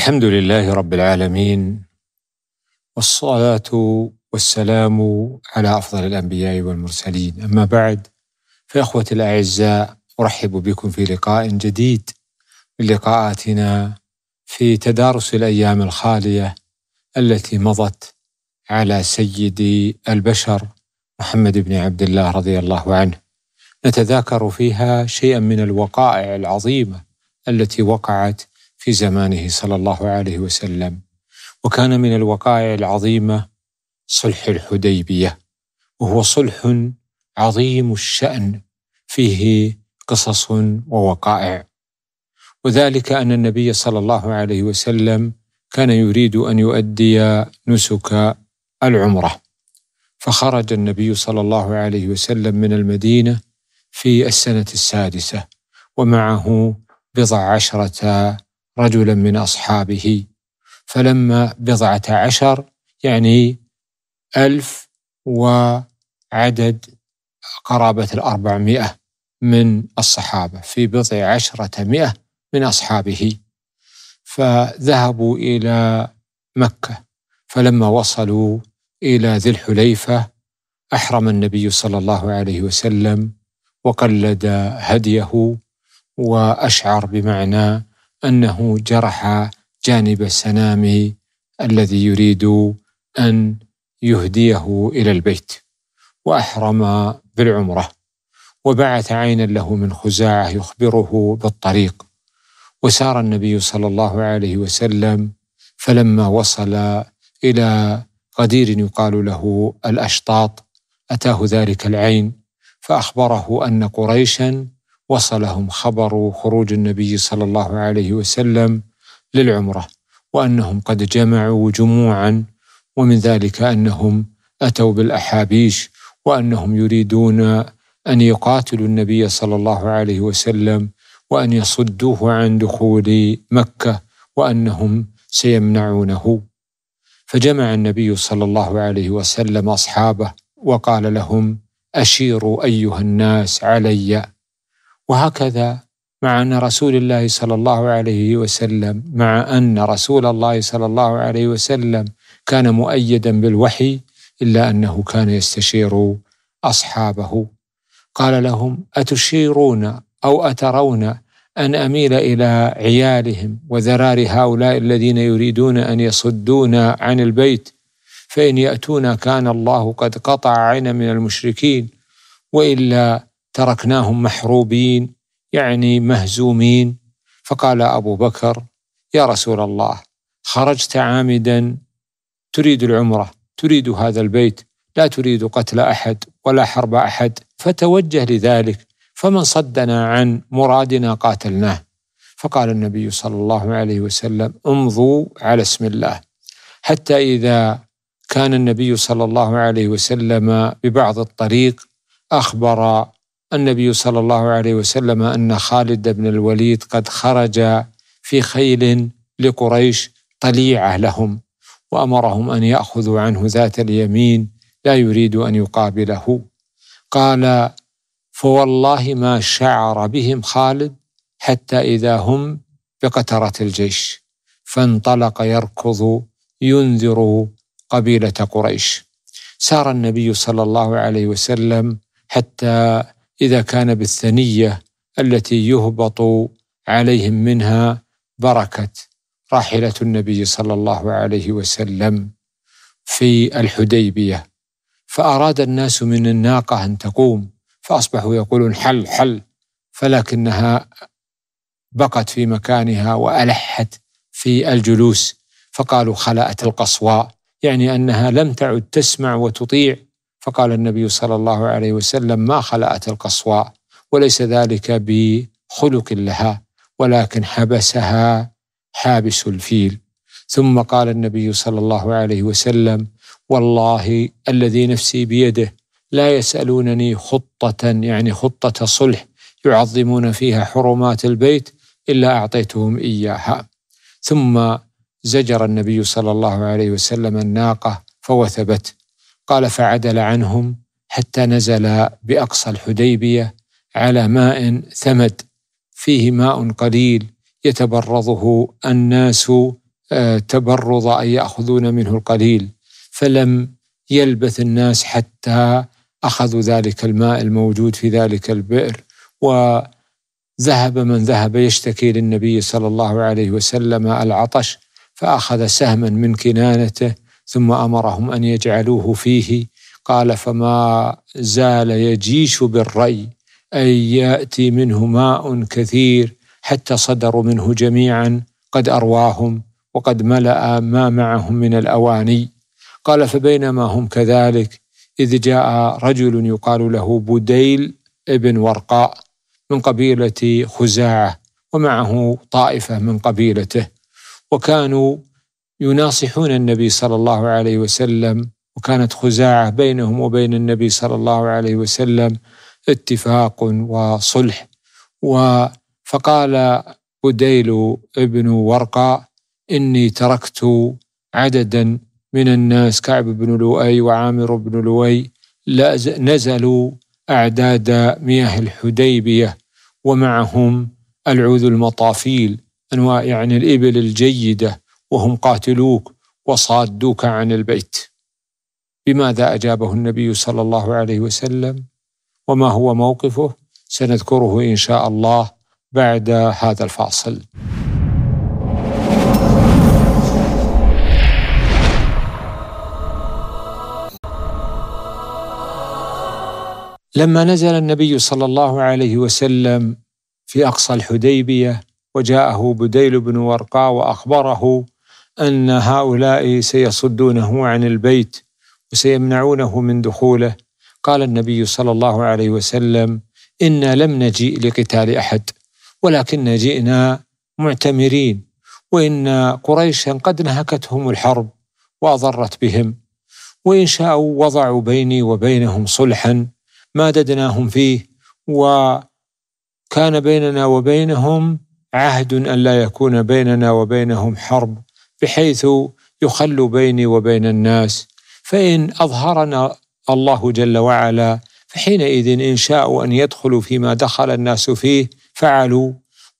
الحمد لله رب العالمين والصلاة والسلام على أفضل الأنبياء والمرسلين أما بعد فإخوة الأعزاء أرحب بكم في لقاء جديد من لقاءاتنا في تدارس الأيام الخالية التي مضت على سيد البشر محمد بن عبد الله رضي الله عنه نتذاكر فيها شيئا من الوقائع العظيمة التي وقعت في زمانه صلى الله عليه وسلم وكان من الوقائع العظيمه صلح الحديبيه وهو صلح عظيم الشان فيه قصص ووقائع وذلك ان النبي صلى الله عليه وسلم كان يريد ان يؤدي نسك العمره فخرج النبي صلى الله عليه وسلم من المدينه في السنه السادسه ومعه بضع عشره رجلا من أصحابه فلما بضعة عشر يعني ألف وعدد قرابة الأربعمائة من الصحابة في بضع عشرة مئة من أصحابه فذهبوا إلى مكة فلما وصلوا إلى ذي الحليفة أحرم النبي صلى الله عليه وسلم وقلد هديه وأشعر بمعنى أنه جرح جانب سنامه الذي يريد أن يهديه إلى البيت وأحرم بالعمرة وبعث عينا له من خزاعة يخبره بالطريق وسار النبي صلى الله عليه وسلم فلما وصل إلى غدير يقال له الأشطاط أتاه ذلك العين فأخبره أن قريشا وصلهم خبر خروج النبي صلى الله عليه وسلم للعمره وانهم قد جمعوا جموعا ومن ذلك انهم اتوا بالاحابيش وانهم يريدون ان يقاتلوا النبي صلى الله عليه وسلم وان يصدوه عن دخول مكه وانهم سيمنعونه فجمع النبي صلى الله عليه وسلم اصحابه وقال لهم اشيروا ايها الناس علي وهكذا مع أن رسول الله صلى الله عليه وسلم مع أن رسول الله صلى الله عليه وسلم كان مؤيدا بالوحي إلا أنه كان يستشير أصحابه قال لهم أتشيرون أو أترون أن أميل إلى عيالهم وذرار هؤلاء الذين يريدون أن يصدون عن البيت فإن يأتونا كان الله قد قطع عينا من المشركين وإلا تركناهم محروبين يعني مهزومين فقال ابو بكر يا رسول الله خرجت عامدا تريد العمره تريد هذا البيت لا تريد قتل احد ولا حرب احد فتوجه لذلك فمن صدنا عن مرادنا قاتلناه فقال النبي صلى الله عليه وسلم امضوا على اسم الله حتى اذا كان النبي صلى الله عليه وسلم ببعض الطريق اخبر النبي صلى الله عليه وسلم أن خالد بن الوليد قد خرج في خيل لقريش طليعة لهم وأمرهم أن يأخذوا عنه ذات اليمين لا يريد أن يقابله قال فوالله ما شعر بهم خالد حتى إذا هم بقترة الجيش فانطلق يركض ينذر قبيلة قريش سار النبي صلى الله عليه وسلم حتى إذا كان بالثنية التي يهبط عليهم منها بركة راحلة النبي صلى الله عليه وسلم في الحديبية فأراد الناس من الناقة أن تقوم فأصبحوا يقولون حل حل فلكنها بقت في مكانها وألحت في الجلوس فقالوا خلأت القصواء يعني أنها لم تعد تسمع وتطيع فقال النبي صلى الله عليه وسلم ما خلأت القصواء وليس ذلك بخلق لها ولكن حبسها حابس الفيل ثم قال النبي صلى الله عليه وسلم والله الذي نفسي بيده لا يسالونني خطه يعني خطه صلح يعظمون فيها حرمات البيت الا اعطيتهم اياها ثم زجر النبي صلى الله عليه وسلم الناقه فوثبت قال فعدل عنهم حتى نزل باقصى الحديبيه على ماء ثمد فيه ماء قليل يتبرضه الناس آه، تبرض ان ياخذون منه القليل فلم يلبث الناس حتى اخذوا ذلك الماء الموجود في ذلك البئر وذهب من ذهب يشتكي للنبي صلى الله عليه وسلم العطش فاخذ سهما من كنانته ثم امرهم ان يجعلوه فيه قال فما زال يجيش بالري اي ياتي منه ماء كثير حتى صدروا منه جميعا قد ارواهم وقد ملا ما معهم من الاواني قال فبينما هم كذلك اذ جاء رجل يقال له بديل ابن ورقاء من قبيله خزاعه ومعه طائفه من قبيلته وكانوا يناصحون النبي صلى الله عليه وسلم وكانت خزاعة بينهم وبين النبي صلى الله عليه وسلم اتفاق وصلح فقال بديل ابن ورقاء إني تركت عددا من الناس كعب بن لؤي وعامر بن لؤي نزلوا أعداد مياه الحديبية ومعهم العود المطافيل أنواع يعني الإبل الجيدة وهم قاتلوك وصادوك عن البيت بماذا اجابه النبي صلى الله عليه وسلم وما هو موقفه سنذكره ان شاء الله بعد هذا الفاصل لما نزل النبي صلى الله عليه وسلم في اقصى الحديبيه وجاءه بديل بن ورقاء واخبره أن هؤلاء سيصدونه عن البيت وسيمنعونه من دخوله قال النبي صلى الله عليه وسلم إنا لم نجيء لقتال أحد ولكن جئنا معتمرين وإن قريشا قد نهكتهم الحرب وأضرت بهم وإن شاءوا وضعوا بيني وبينهم صلحا ماددناهم فيه وكان بيننا وبينهم عهد أن لا يكون بيننا وبينهم حرب بحيث يخل بيني وبين الناس فإن أظهرنا الله جل وعلا فحينئذ إن شاءوا أن يدخلوا فيما دخل الناس فيه فعلوا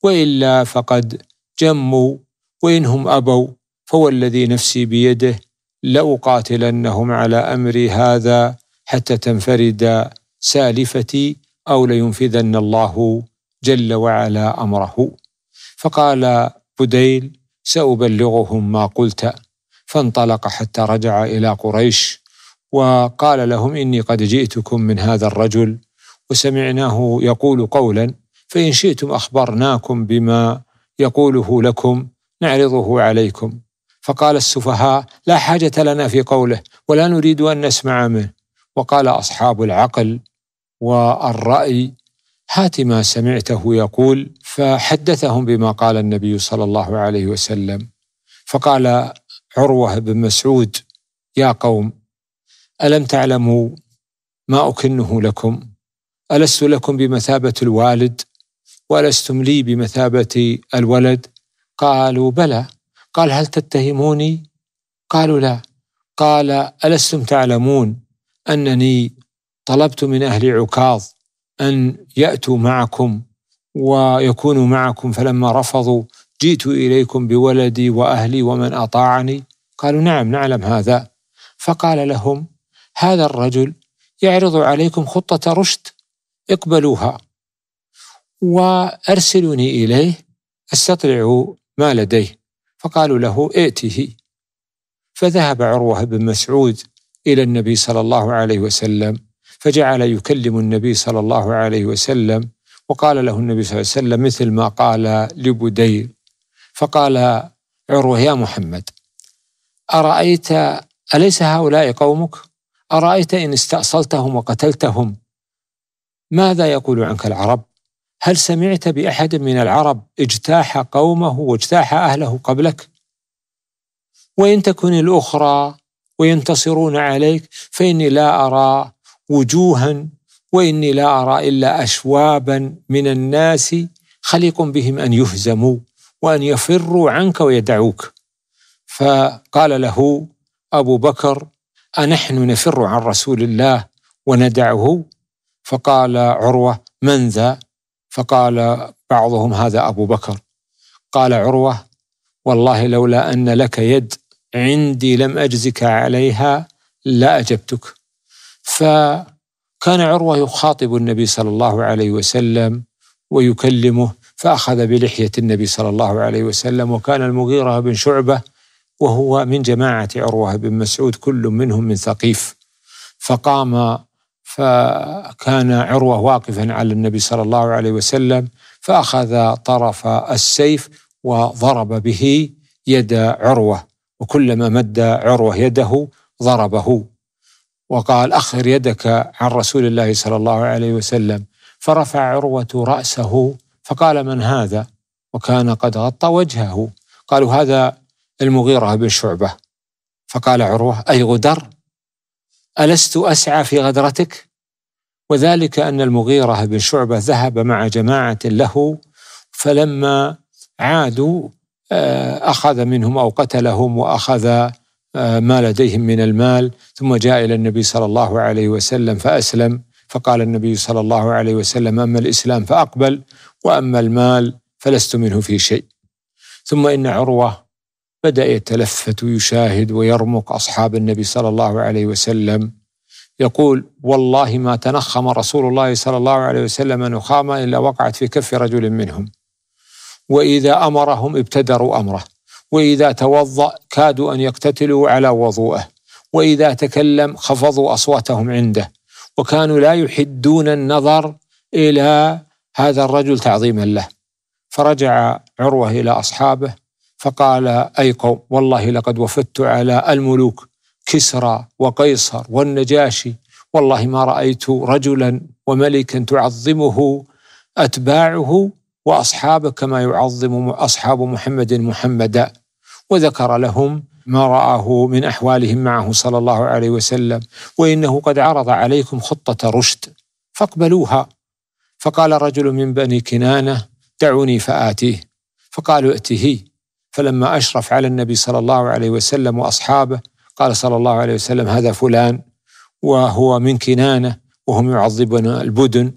وإلا فقد جموا وإنهم أبوا فوالذي نفسي بيده لأقاتلنهم على أمري هذا حتى تنفرد سالفتي أو لينفذن الله جل وعلا أمره فقال بديل سأبلغهم ما قلت فانطلق حتى رجع إلى قريش وقال لهم إني قد جئتكم من هذا الرجل وسمعناه يقول قولا فإن شئتم أخبرناكم بما يقوله لكم نعرضه عليكم فقال السفهاء لا حاجة لنا في قوله ولا نريد أن نسمع منه وقال أصحاب العقل والرأي هات ما سمعته يقول فحدثهم بما قال النبي صلى الله عليه وسلم فقال عروه بن مسعود يا قوم الم تعلموا ما اكنه لكم الست لكم بمثابه الوالد والستم لي بمثابه الولد قالوا بلى قال هل تتهموني قالوا لا قال الستم تعلمون انني طلبت من اهل عكاظ أن يأتوا معكم ويكونوا معكم فلما رفضوا جئت إليكم بولدي وأهلي ومن أطاعني قالوا نعم نعلم هذا فقال لهم هذا الرجل يعرض عليكم خطة رشد اقبلوها وأرسلوني إليه أستطلع ما لديه فقالوا له ائته فذهب عروة بن مسعود إلى النبي صلى الله عليه وسلم فجعل يكلم النبي صلى الله عليه وسلم وقال له النبي صلى الله عليه وسلم مثل ما قال لبدير فقال عروه يا محمد ارايت اليس هؤلاء قومك ارايت ان استاصلتهم وقتلتهم ماذا يقول عنك العرب هل سمعت باحد من العرب اجتاح قومه واجتاح اهله قبلك وان تكن الاخرى وينتصرون عليك فاني لا ارى وجوها واني لا ارى الا اشوابا من الناس خليق بهم ان يهزموا وان يفروا عنك ويدعوك فقال له ابو بكر انحن نفر عن رسول الله وندعه فقال عروه من ذا فقال بعضهم هذا ابو بكر قال عروه والله لولا ان لك يد عندي لم اجزك عليها لاجبتك اجبتك فكان عروه يخاطب النبي صلى الله عليه وسلم ويكلمه فاخذ بلحيه النبي صلى الله عليه وسلم وكان المغيره بن شعبه وهو من جماعه عروه بن مسعود كل منهم من ثقيف فقام فكان عروه واقفا على النبي صلى الله عليه وسلم فاخذ طرف السيف وضرب به يد عروه وكلما مد عروه يده ضربه وقال أخر يدك عن رسول الله صلى الله عليه وسلم فرفع عروة رأسه فقال من هذا وكان قد غطى وجهه قالوا هذا المغيرة بن شعبة فقال عروة أي غدر ألست أسعى في غدرتك وذلك أن المغيرة بن شعبة ذهب مع جماعة له فلما عادوا آه، أخذ منهم أو قتلهم وأخذ آه، ما لديهم من المال ثم جاء إلى النبي صلى الله عليه وسلم فأسلم فقال النبي صلى الله عليه وسلم أما الإسلام فأقبل وأما المال فلست منه في شيء ثم إن عروة بدأ يتلفت ويشاهد ويرمق أصحاب النبي صلى الله عليه وسلم يقول والله ما تنخم رسول الله صلى الله عليه وسلم نخاما إلا وقعت في كف رجل منهم وإذا أمرهم ابتدروا أمره وإذا توضأ كادوا أن يقتتلوا على وضوءه وإذا تكلم خفضوا أصواتهم عنده وكانوا لا يحدون النظر إلى هذا الرجل تعظيما له فرجع عروة إلى أصحابه فقال أي قوم والله لقد وفدت على الملوك كسرى وقيصر والنجاشي والله ما رأيت رجلا وملكا تعظمه أتباعه وأصحابه كما يعظم أصحاب محمد محمدا وذكر لهم ما رآه من أحوالهم معه صلى الله عليه وسلم وإنه قد عرض عليكم خطة رشد فاقبلوها فقال رجل من بني كنانة دعوني فآتيه فقالوا ائته فلما أشرف على النبي صلى الله عليه وسلم وأصحابه قال صلى الله عليه وسلم هذا فلان وهو من كنانة وهم يعذبون البدن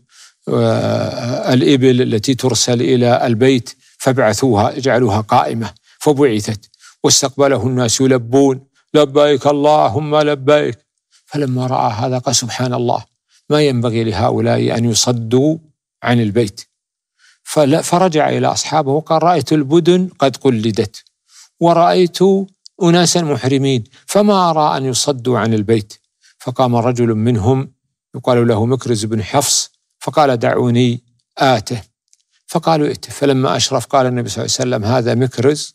آه، الإبل التي ترسل إلى البيت فابعثوها اجعلوها قائمة فبعثت واستقبله الناس يلبون لبيك اللهم لبيك فلما رأى هذا قال سبحان الله ما ينبغي لهؤلاء أن يصدوا عن البيت فرجع إلى أصحابه وقال رأيت البدن قد قلدت ورأيت أناسا محرمين فما أرى أن يصدوا عن البيت فقام رجل منهم يقال له مكرز بن حفص فقال دعوني آته فقالوا ائته فلما أشرف قال النبي صلى الله عليه وسلم هذا مكرز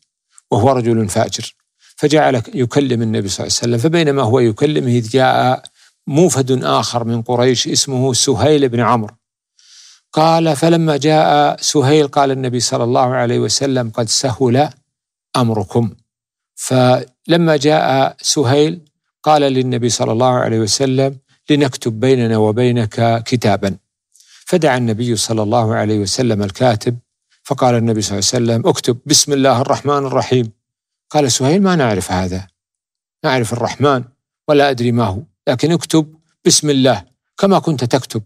وهو رجل فاجر فجعل يكلم النبي صلى الله عليه وسلم فبينما هو يكلمه إذ جاء موفد آخر من قريش اسمه سهيل بن عمرو قال فلما جاء سهيل قال النبي صلى الله عليه وسلم قد سهل أمركم فلما جاء سهيل قال للنبي صلى الله عليه وسلم لنكتب بيننا وبينك كتابا فدعا النبي صلى الله عليه وسلم الكاتب فقال النبي صلى الله عليه وسلم اكتب بسم الله الرحمن الرحيم قال سهيل ما نعرف هذا نعرف الرحمن ولا أدري ما هو لكن اكتب بسم الله كما كنت تكتب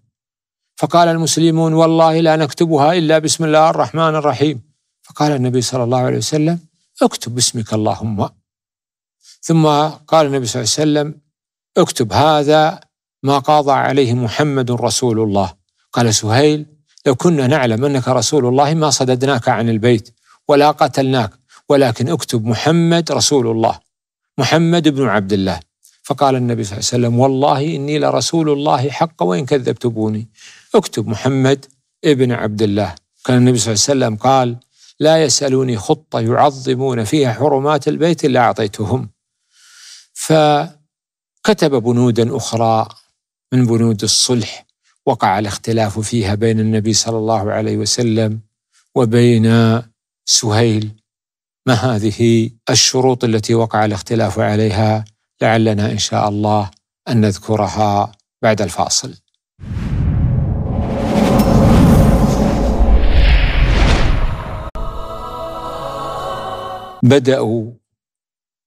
فقال المسلمون والله لا نكتبها إلا بسم الله الرحمن الرحيم فقال النبي صلى الله عليه وسلم اكتب باسمك اللهم ثم قال النبي صلى الله عليه وسلم اكتب هذا ما قاضى عليه محمد رسول الله قال سهيل لو كنا نعلم انك رسول الله ما صددناك عن البيت ولا قتلناك ولكن اكتب محمد رسول الله محمد بن عبد الله فقال النبي صلى الله عليه وسلم والله اني لرسول الله حق وان كذبتموني اكتب محمد ابن عبد الله كان النبي صلى الله عليه وسلم قال لا يسالوني خطه يعظمون فيها حرمات البيت الا اعطيتهم فكتب بنودا اخرى من بنود الصلح وقع الاختلاف فيها بين النبي صلى الله عليه وسلم وبين سهيل ما هذه الشروط التي وقع الاختلاف عليها لعلنا ان شاء الله ان نذكرها بعد الفاصل بداوا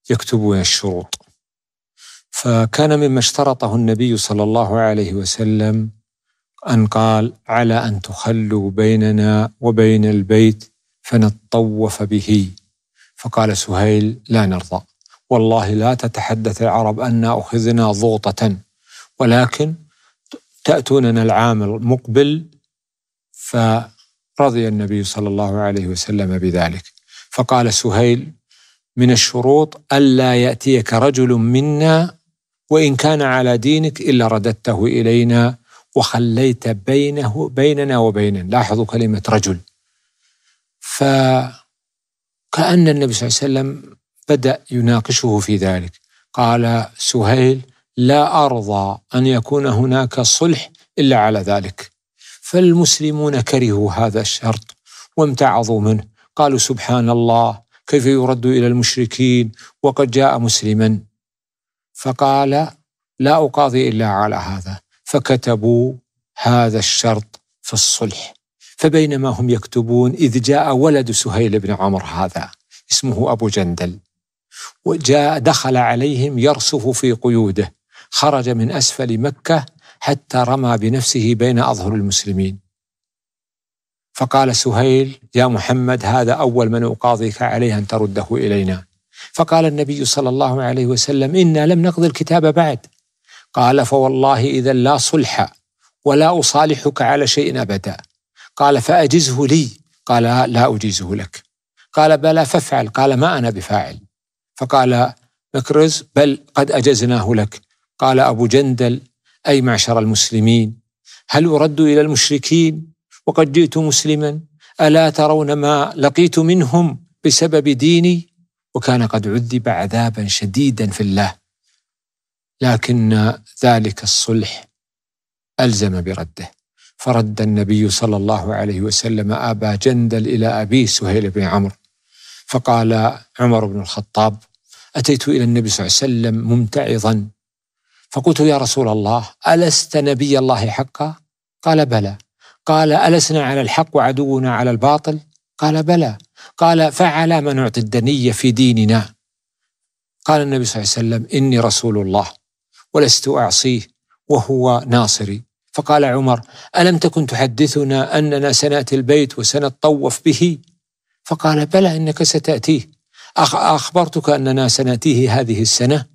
يكتبون الشروط فكان مما اشترطه النبي صلى الله عليه وسلم أن قال على أن تخلوا بيننا وبين البيت فنتطوف به فقال سهيل لا نرضى والله لا تتحدث العرب أن أخذنا ضغطة ولكن تأتوننا العام المقبل فرضي النبي صلى الله عليه وسلم بذلك فقال سهيل من الشروط ألا يأتيك رجل منا وإن كان على دينك إلا رددته إلينا وخليت بينه بيننا وبينه لاحظوا كلمة رجل فكأن النبي صلى الله عليه وسلم بدأ يناقشه في ذلك قال سهيل لا أرضى أن يكون هناك صلح إلا على ذلك فالمسلمون كرهوا هذا الشرط وامتعضوا منه قالوا سبحان الله كيف يرد إلى المشركين وقد جاء مسلما فقال لا أقاضي إلا على هذا فكتبوا هذا الشرط في الصلح فبينما هم يكتبون إذ جاء ولد سهيل بن عمر هذا اسمه أبو جندل وجاء دخل عليهم يرصف في قيوده خرج من أسفل مكة حتى رمى بنفسه بين أظهر المسلمين فقال سهيل يا محمد هذا أول من أقاضيك عليه أن ترده إلينا فقال النبي صلى الله عليه وسلم إنا لم نقض الكتاب بعد قال فوالله إذا لا صلح ولا أصالحك على شيء أبدا قال فأجزه لي قال لا أجيزه لك قال بلى فافعل قال ما أنا بفاعل فقال مكرز بل قد أجزناه لك قال أبو جندل أي معشر المسلمين هل أرد إلى المشركين وقد جئت مسلما ألا ترون ما لقيت منهم بسبب ديني وكان قد عذب عذابا شديدا في الله لكن ذلك الصلح ألزم برده فرد النبي صلى الله عليه وسلم أبا جندل إلى أبيه سهيل بن عمرو فقال عمر بن الخطاب أتيت إلى النبي صلى الله عليه وسلم ممتعظا فقلت يا رسول الله ألست نبي الله حقا؟ قال بلى قال ألسنا على الحق وعدونا على الباطل؟ قال بلى قال فعلى من نعطي الدنية في ديننا قال النبي صلى الله عليه وسلم إني رسول الله ولست أعصيه وهو ناصري فقال عمر ألم تكن تحدثنا أننا سنأتي البيت وسنتطوف به فقال بلى إنك ستأتيه أخبرتك أننا سنأتيه هذه السنة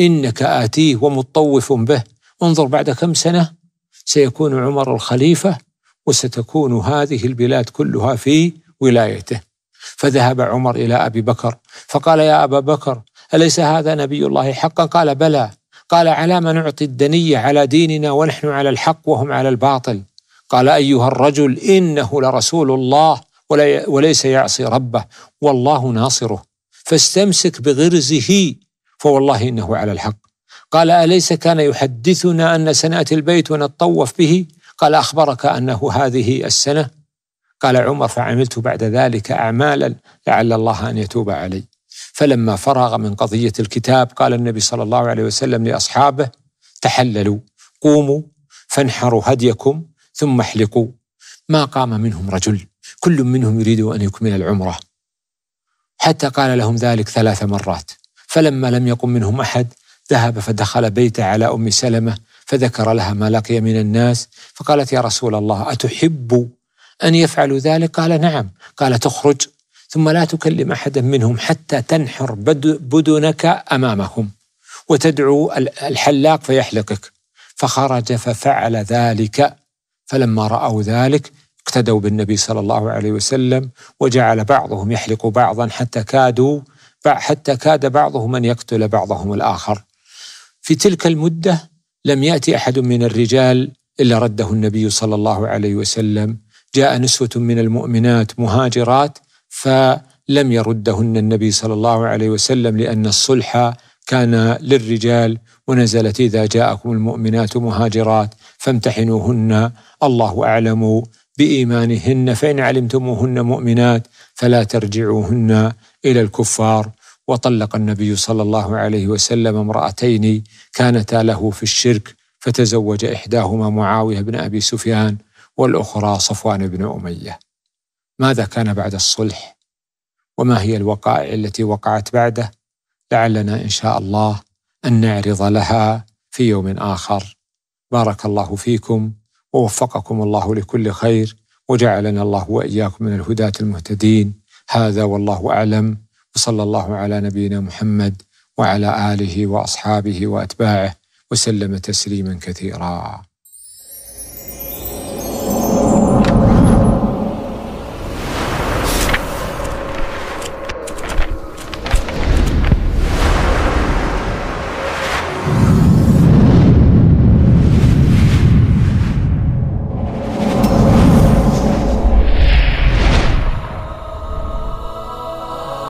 إنك آتيه ومطوف به انظر بعد كم سنة سيكون عمر الخليفة وستكون هذه البلاد كلها في ولايته فذهب عمر إلى أبي بكر فقال يا أبا بكر أليس هذا نبي الله حقا قال بلى قال على ما نعطي الدنية على ديننا ونحن على الحق وهم على الباطل قال أيها الرجل إنه لرسول الله وليس يعصي ربه والله ناصره فاستمسك بغرزه فوالله إنه على الحق قال أليس كان يحدثنا أن سنأتي البيت ونتطوف به قال أخبرك أنه هذه السنة قال عمر فعملت بعد ذلك أعمالا لعل الله أن يتوب علي فلما فرغ من قضية الكتاب قال النبي صلى الله عليه وسلم لأصحابه تحللوا قوموا فانحروا هديكم ثم احلقوا ما قام منهم رجل كل منهم يريد أن يكمل العمرة حتى قال لهم ذلك ثلاث مرات فلما لم يقم منهم أحد ذهب فدخل بيته على أم سلمة فذكر لها ما لقي من الناس فقالت يا رسول الله أتحب أن يفعلوا ذلك قال نعم قال تخرج ثم لا تكلم أحدا منهم حتى تنحر بدنك أمامهم وتدعو الحلاق فيحلقك فخرج ففعل ذلك فلما رأوا ذلك اقتدوا بالنبي صلى الله عليه وسلم وجعل بعضهم يحلق بعضا حتى كادوا حتى كاد بعضهم ان يقتل بعضهم الاخر. في تلك المده لم ياتي احد من الرجال الا رده النبي صلى الله عليه وسلم، جاء نسوه من المؤمنات مهاجرات فلم يردهن النبي صلى الله عليه وسلم لأن الصلح كان للرجال ونزلت إذا جاءكم المؤمنات مهاجرات فامتحنوهن الله أعلم بإيمانهن فإن علمتموهن مؤمنات فلا ترجعوهن إلى الكفار وطلق النبي صلى الله عليه وسلم امرأتين كانتا له في الشرك فتزوج إحداهما معاوية بن أبي سفيان والأخرى صفوان بن أمية ماذا كان بعد الصلح وما هي الوقائع التي وقعت بعده لعلنا ان شاء الله ان نعرض لها في يوم اخر بارك الله فيكم ووفقكم الله لكل خير وجعلنا الله واياكم من الهداة المهتدين هذا والله اعلم وصلى الله على نبينا محمد وعلى اله واصحابه واتباعه وسلم تسليما كثيرا